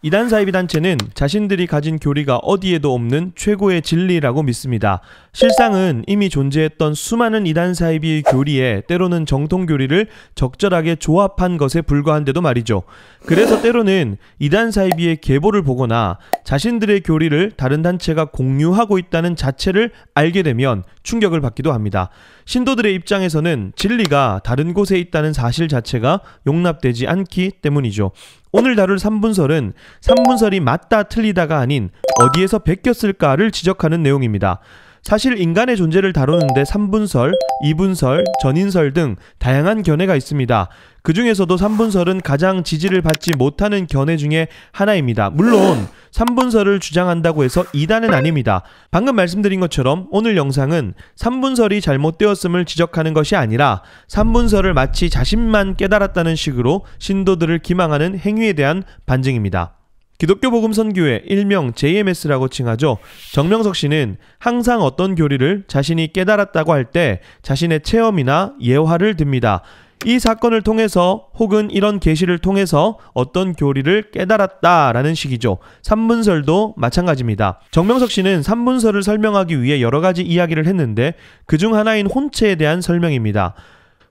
이단 사이비단체는 자신들이 가진 교리가 어디에도 없는 최고의 진리라고 믿습니다. 실상은 이미 존재했던 수많은 이단 사이비의 교리에 때로는 정통 교리를 적절하게 조합한 것에 불과한데도 말이죠. 그래서 때로는 이단 사이비의 계보를 보거나 자신들의 교리를 다른 단체가 공유하고 있다는 자체를 알게 되면 충격을 받기도 합니다. 신도들의 입장에서는 진리가 다른 곳에 있다는 사실 자체가 용납되지 않기 때문이죠. 오늘 다룰 3분설은 3분설이 맞다 틀리다가 아닌 어디에서 베꼈을까를 지적하는 내용입니다. 사실 인간의 존재를 다루는데 3분설, 2분설, 전인설 등 다양한 견해가 있습니다. 그 중에서도 3분설은 가장 지지를 받지 못하는 견해 중에 하나입니다. 물론 3분설을 주장한다고 해서 이단은 아닙니다. 방금 말씀드린 것처럼 오늘 영상은 3분설이 잘못되었음을 지적하는 것이 아니라 3분설을 마치 자신만 깨달았다는 식으로 신도들을 기망하는 행위에 대한 반증입니다. 기독교 복음 선교회 일명 JMS라고 칭하죠. 정명석 씨는 항상 어떤 교리를 자신이 깨달았다고 할 때 자신의 체험이나 예화를 듭니다. 이 사건을 통해서 혹은 이런 계시를 통해서 어떤 교리를 깨달았다라는 식이죠. 3분설도 마찬가지입니다. 정명석 씨는 3분설을 설명하기 위해 여러 가지 이야기를 했는데 그 중 하나인 혼체에 대한 설명입니다.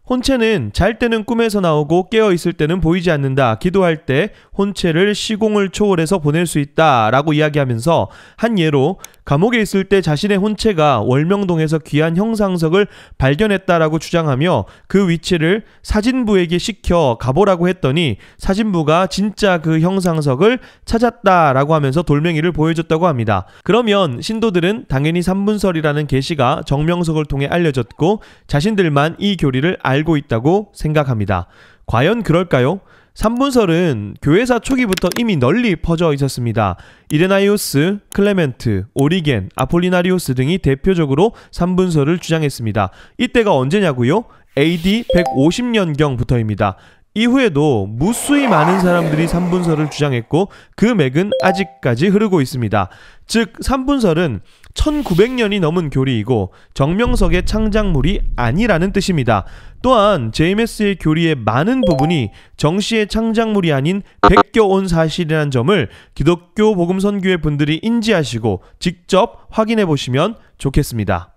혼체는 잘 때는 꿈에서 나오고 깨어 있을 때는 보이지 않는다. 기도할 때 혼체를 시공을 초월해서 보낼 수 있다라고 이야기하면서 한 예로 감옥에 있을 때 자신의 혼체가 월명동에서 귀한 형상석을 발견했다라고 주장하며 그 위치를 사진부에게 시켜 가보라고 했더니 사진부가 진짜 그 형상석을 찾았다라고 하면서 돌멩이를 보여줬다고 합니다. 그러면 신도들은 당연히 삼분설이라는 계시가 정명석을 통해 알려졌고 자신들만 이 교리를 알고 있다고 생각합니다. 과연 그럴까요? 3분설은 교회사 초기부터 이미 널리 퍼져 있었습니다. 이레나이오스, 클레멘트, 오리겐, 아폴리나리오스 등이 대표적으로 3분설을 주장했습니다. 이때가 언제냐고요? AD 150년경부터입니다. 이후에도 무수히 많은 사람들이 3분설을 주장했고 그 맥은 아직까지 흐르고 있습니다. 즉 3분설은 1900년이 넘은 교리이고 정명석의 창작물이 아니라는 뜻입니다. 또한 제임스의 교리의 많은 부분이 정씨의 창작물이 아닌 베껴온 사실이라는 점을 기독교 복음선교회 분들이 인지하시고 직접 확인해 보시면 좋겠습니다.